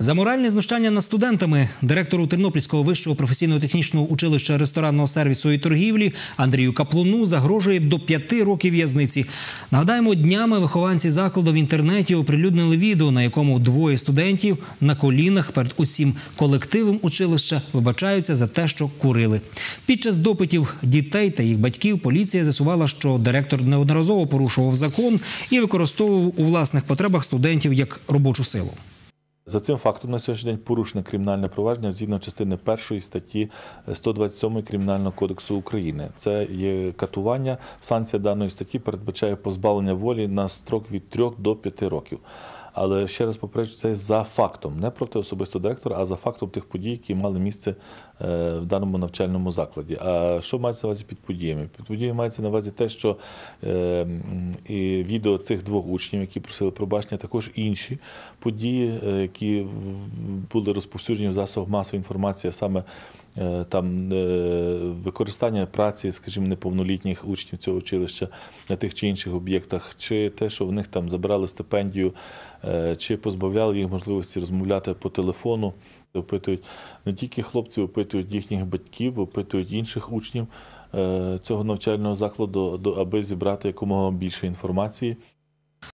За моральне знущання над студентами директору Тернопільського вищого професійно-технічного училища ресторанного сервісу і торгівлі Андрію Каплуну загрожує до п'яти років в'язниці. Нагадаємо, днями вихованці закладу в інтернеті оприлюднили відео, на якому двоє студентів на колінах перед усім колективом училища вибачаються за те, що курили. Під час допитів дітей та їх батьків поліція з'ясувала, що директор неодноразово порушував закон і використовував у власних потребах студентів як робочу силу. За цим фактом на сьогоднішній день порушене кримінальне провадження згідно частини 1 статті 127 Кримінального кодексу України. Це є катування. Санкція даної статті передбачає позбавлення волі на строк від 3 до 5 років. Але ще раз попереджу, це за фактом, не проти особисто директора, а за фактом тих подій, які мали місце е, в даному навчальному закладі. А що мається на увазі під подіями? Під подіями мається на увазі те, що е, і відео цих двох учнів, які просили пробачення, також інші події, е, які були розповсюджені в засобах масової інформації, саме там використання праці, скажімо, неповнолітніх учнів цього училища на тих чи інших об'єктах, чи те, що в них там забирали стипендію, е, чи позбавляли їх можливості розмовляти по телефону, опитують не тільки хлопців, опитують їхніх батьків, опитують інших учнів е, цього навчального закладу, аби зібрати якомога більше інформації.